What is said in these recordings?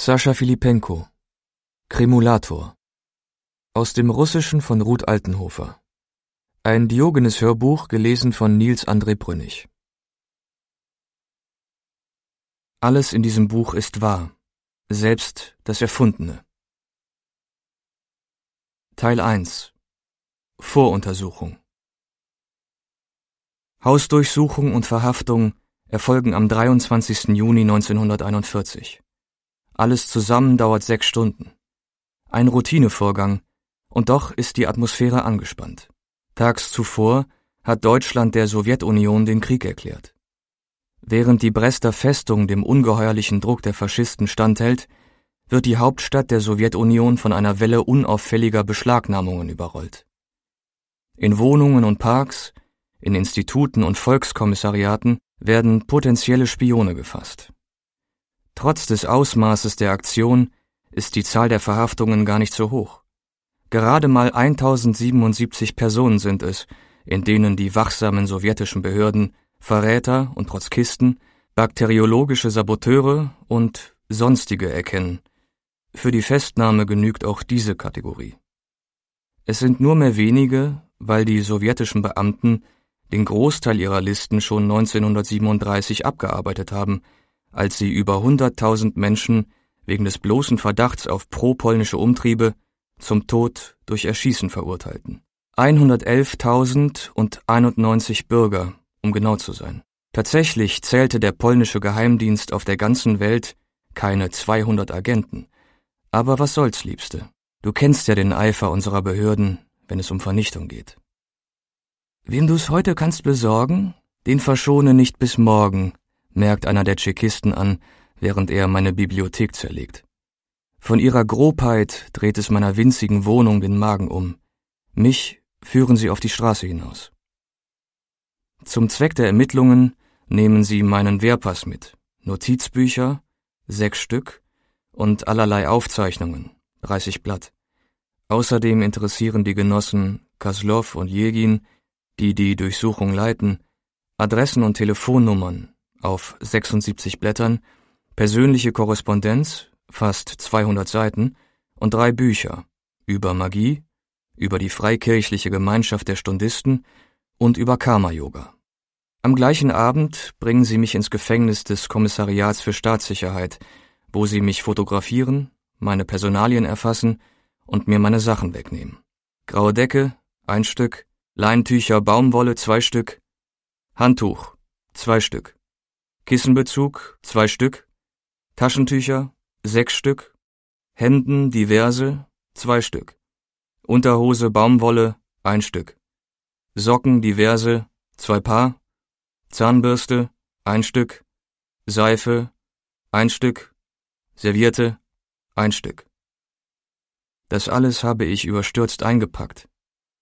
Sascha Filipenko, Kremulator. Aus dem Russischen von Ruth Altenhofer. Ein Diogenes-Hörbuch, gelesen von Nils André Brünnig. Alles in diesem Buch ist wahr, selbst das Erfundene. Teil 1 Voruntersuchung Hausdurchsuchung und Verhaftung erfolgen am 23. Juni 1941. Alles zusammen dauert sechs Stunden. Ein Routinevorgang, und doch ist die Atmosphäre angespannt. Tags zuvor hat Deutschland der Sowjetunion den Krieg erklärt. Während die Brester Festung dem ungeheuerlichen Druck der Faschisten standhält, wird die Hauptstadt der Sowjetunion von einer Welle unauffälliger Beschlagnahmungen überrollt. In Wohnungen und Parks, in Instituten und Volkskommissariaten werden potenzielle Spione gefasst. Trotz des Ausmaßes der Aktion ist die Zahl der Verhaftungen gar nicht so hoch. Gerade mal 1077 Personen sind es, in denen die wachsamen sowjetischen Behörden Verräter und Trotzkisten, bakteriologische Saboteure und sonstige erkennen. Für die Festnahme genügt auch diese Kategorie. Es sind nur mehr wenige, weil die sowjetischen Beamten den Großteil ihrer Listen schon 1937 abgearbeitet haben – als sie über 100.000 Menschen wegen des bloßen Verdachts auf pro-polnische Umtriebe zum Tod durch Erschießen verurteilten. 111.091 Bürger, um genau zu sein. Tatsächlich zählte der polnische Geheimdienst auf der ganzen Welt keine 200 Agenten. Aber was soll's, Liebste? Du kennst ja den Eifer unserer Behörden, wenn es um Vernichtung geht. Wem du's heute kannst besorgen, den verschone nicht bis morgen, merkt einer der Tschekisten an, während er meine Bibliothek zerlegt. Von ihrer Grobheit dreht es meiner winzigen Wohnung den Magen um. Mich führen sie auf die Straße hinaus. Zum Zweck der Ermittlungen nehmen sie meinen Wehrpass mit, Notizbücher, sechs Stück und allerlei Aufzeichnungen, 30 Blatt. Außerdem interessieren die Genossen Kaslow und Jegin, die die Durchsuchung leiten, Adressen und Telefonnummern, auf 76 Blättern, persönliche Korrespondenz, fast 200 Seiten und drei Bücher über Magie, über die freikirchliche Gemeinschaft der Stundisten und über Karma-Yoga. Am gleichen Abend bringen sie mich ins Gefängnis des Kommissariats für Staatssicherheit, wo sie mich fotografieren, meine Personalien erfassen und mir meine Sachen wegnehmen. Graue Decke, ein Stück, Leintücher, Baumwolle, zwei Stück, Handtuch, zwei Stück. Kissenbezug, zwei Stück, Taschentücher, sechs Stück, Hemden, diverse, zwei Stück, Unterhose, Baumwolle, ein Stück, Socken, diverse, zwei Paar, Zahnbürste, ein Stück, Seife, ein Stück, Servierte, ein Stück. Das alles habe ich überstürzt eingepackt.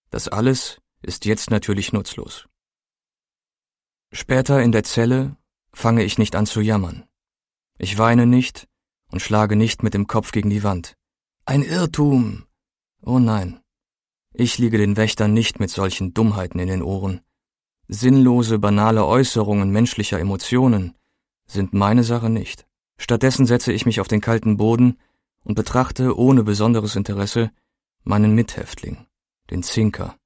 Das alles ist jetzt natürlich nutzlos. Später in der Zelle fange ich nicht an zu jammern. Ich weine nicht und schlage nicht mit dem Kopf gegen die Wand. Ein Irrtum! Oh nein. Ich liege den Wächtern nicht mit solchen Dummheiten in den Ohren. Sinnlose, banale Äußerungen menschlicher Emotionen sind meine Sache nicht. Stattdessen setze ich mich auf den kalten Boden und betrachte ohne besonderes Interesse meinen Mithäftling, den Zinker,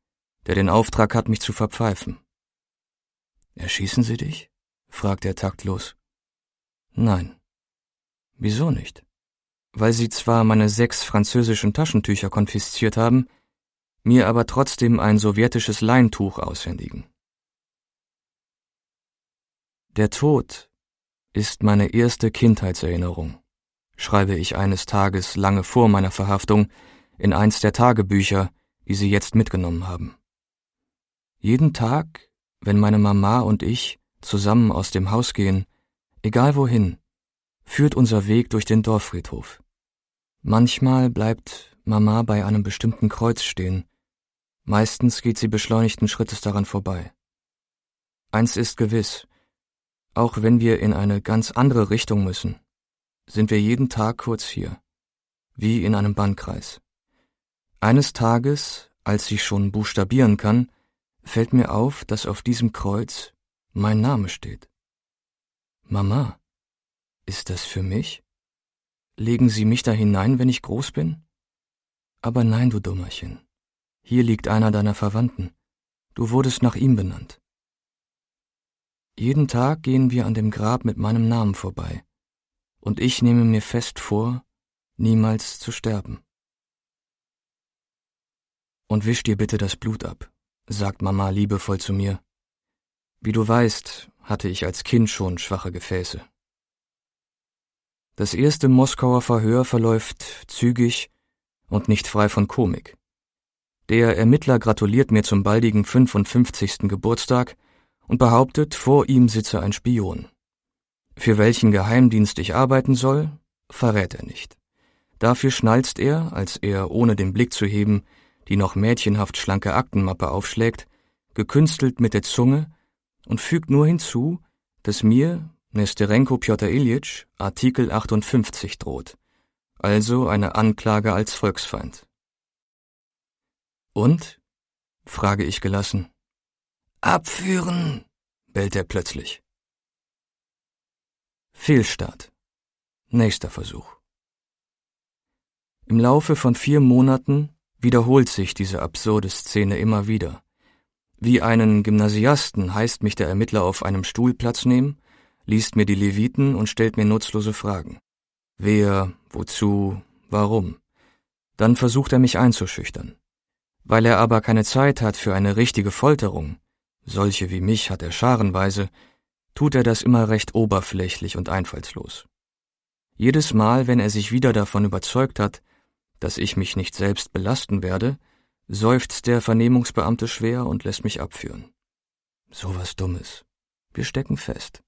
der den Auftrag hat, mich zu verpfeifen. Erschießen Sie dich? fragt er taktlos. Nein. Wieso nicht? Weil sie zwar meine sechs französischen Taschentücher konfisziert haben, mir aber trotzdem ein sowjetisches Leintuch aushändigen. Der Tod ist meine erste Kindheitserinnerung, schreibe ich eines Tages lange vor meiner Verhaftung in eins der Tagebücher, die sie jetzt mitgenommen haben. Jeden Tag, wenn meine Mama und ich zusammen aus dem Haus gehen, egal wohin, führt unser Weg durch den Dorffriedhof. Manchmal bleibt Mama bei einem bestimmten Kreuz stehen, meistens geht sie beschleunigten Schrittes daran vorbei. Eins ist gewiss, auch wenn wir in eine ganz andere Richtung müssen, sind wir jeden Tag kurz hier, wie in einem Bandkreis. Eines Tages, als ich schon buchstabieren kann, fällt mir auf, dass auf diesem Kreuz mein Name steht. Mama, ist das für mich? Legen Sie mich da hinein, wenn ich groß bin? Aber nein, du Dummerchen. Hier liegt einer deiner Verwandten. Du wurdest nach ihm benannt. Jeden Tag gehen wir an dem Grab mit meinem Namen vorbei, und ich nehme mir fest vor, niemals zu sterben. Und wisch dir bitte das Blut ab, sagt Mama liebevoll zu mir wie du weißt, hatte ich als Kind schon schwache Gefäße. Das erste Moskauer Verhör verläuft zügig und nicht frei von Komik. Der Ermittler gratuliert mir zum baldigen 55. Geburtstag und behauptet, vor ihm sitze ein Spion. Für welchen Geheimdienst ich arbeiten soll, verrät er nicht. Dafür schnalzt er, als er, ohne den Blick zu heben, die noch mädchenhaft schlanke Aktenmappe aufschlägt, gekünstelt mit der Zunge, und fügt nur hinzu, dass mir, Nesterenko Piotr Ilyich, Artikel 58 droht, also eine Anklage als Volksfeind. Und? frage ich gelassen. Abführen! bellt er plötzlich. Fehlstart. Nächster Versuch. Im Laufe von vier Monaten wiederholt sich diese absurde Szene immer wieder. Wie einen Gymnasiasten heißt mich der Ermittler auf einem Stuhl Platz nehmen, liest mir die Leviten und stellt mir nutzlose Fragen. Wer, wozu, warum? Dann versucht er mich einzuschüchtern. Weil er aber keine Zeit hat für eine richtige Folterung, solche wie mich hat er scharenweise, tut er das immer recht oberflächlich und einfallslos. Jedes Mal, wenn er sich wieder davon überzeugt hat, dass ich mich nicht selbst belasten werde, seufzt der Vernehmungsbeamte schwer und lässt mich abführen. So was Dummes. Wir stecken fest.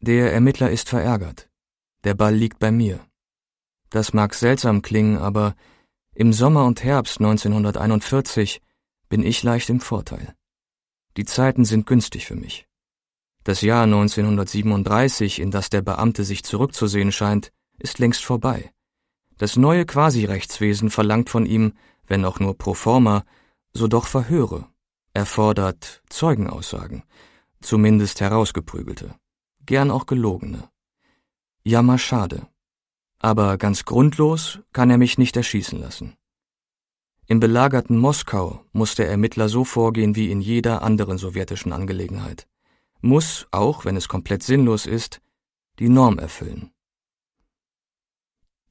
Der Ermittler ist verärgert. Der Ball liegt bei mir. Das mag seltsam klingen, aber im Sommer und Herbst 1941 bin ich leicht im Vorteil. Die Zeiten sind günstig für mich. Das Jahr 1937, in das der Beamte sich zurückzusehen scheint, ist längst vorbei. Das neue Quasi-Rechtswesen verlangt von ihm, wenn auch nur pro forma, so doch Verhöre. Er fordert Zeugenaussagen, zumindest herausgeprügelte, gern auch gelogene. Jammer schade. Aber ganz grundlos kann er mich nicht erschießen lassen. Im belagerten Moskau muss der Ermittler so vorgehen wie in jeder anderen sowjetischen Angelegenheit, muss, auch wenn es komplett sinnlos ist, die Norm erfüllen.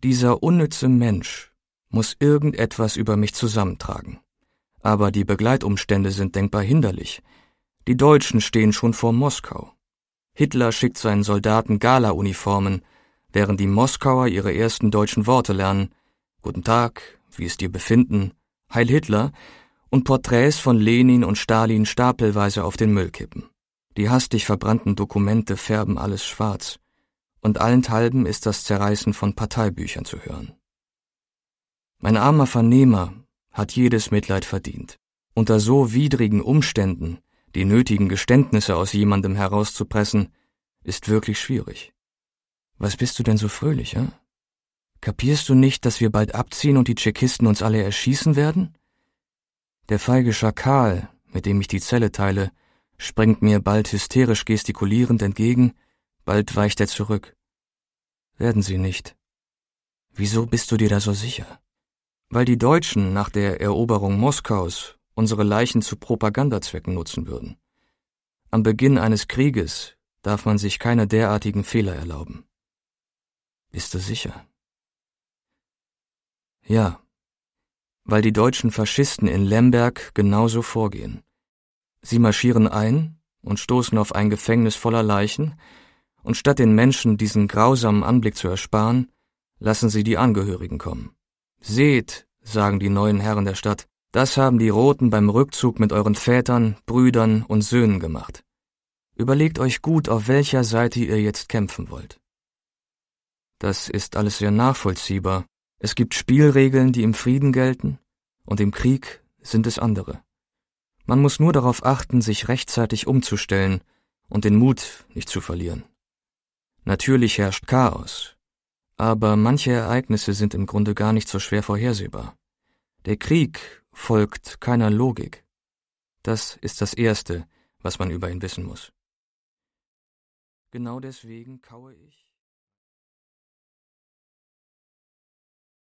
Dieser unnütze Mensch muss irgendetwas über mich zusammentragen. Aber die Begleitumstände sind denkbar hinderlich. Die Deutschen stehen schon vor Moskau. Hitler schickt seinen Soldaten Gala-Uniformen, während die Moskauer ihre ersten deutschen Worte lernen. Guten Tag, wie ist dir befinden? Heil Hitler! Und Porträts von Lenin und Stalin stapelweise auf den Müll kippen. Die hastig verbrannten Dokumente färben alles schwarz und allenthalben ist das Zerreißen von Parteibüchern zu hören. Mein armer Vernehmer hat jedes Mitleid verdient. Unter so widrigen Umständen die nötigen Geständnisse aus jemandem herauszupressen, ist wirklich schwierig. Was bist du denn so fröhlich, ja? Kapierst du nicht, dass wir bald abziehen und die Tschechisten uns alle erschießen werden? Der feige Schakal, mit dem ich die Zelle teile, springt mir bald hysterisch gestikulierend entgegen, Bald weicht er zurück. Werden sie nicht. Wieso bist du dir da so sicher? Weil die Deutschen nach der Eroberung Moskaus unsere Leichen zu Propagandazwecken nutzen würden. Am Beginn eines Krieges darf man sich keine derartigen Fehler erlauben. Bist du sicher? Ja, weil die deutschen Faschisten in Lemberg genauso vorgehen. Sie marschieren ein und stoßen auf ein Gefängnis voller Leichen, und statt den Menschen diesen grausamen Anblick zu ersparen, lassen sie die Angehörigen kommen. Seht, sagen die neuen Herren der Stadt, das haben die Roten beim Rückzug mit euren Vätern, Brüdern und Söhnen gemacht. Überlegt euch gut, auf welcher Seite ihr jetzt kämpfen wollt. Das ist alles sehr nachvollziehbar. Es gibt Spielregeln, die im Frieden gelten, und im Krieg sind es andere. Man muss nur darauf achten, sich rechtzeitig umzustellen und den Mut nicht zu verlieren. Natürlich herrscht Chaos, aber manche Ereignisse sind im Grunde gar nicht so schwer vorhersehbar. Der Krieg folgt keiner Logik. Das ist das Erste, was man über ihn wissen muss. Genau deswegen kaue ich.